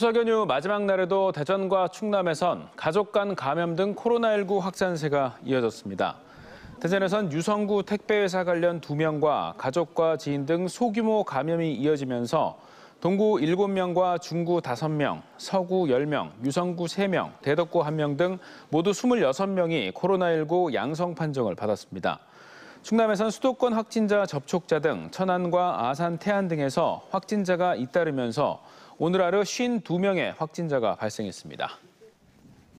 추석 연휴 마지막 날에도 대전과 충남에선 가족 간 감염 등 코로나19 확산세가 이어졌습니다. 대전에선 유성구 택배회사 관련 2명과 가족과 지인 등 소규모 감염이 이어지면서 동구 7명과 중구 5명, 서구 10명, 유성구 3명, 대덕구 1명 등 모두 26명이 코로나19 양성 판정을 받았습니다. 충남에선 수도권 확진자 접촉자 등 천안과 아산, 태안 등에서 확진자가 잇따르면서 오늘 하루 52명의 확진자가 발생했습니다.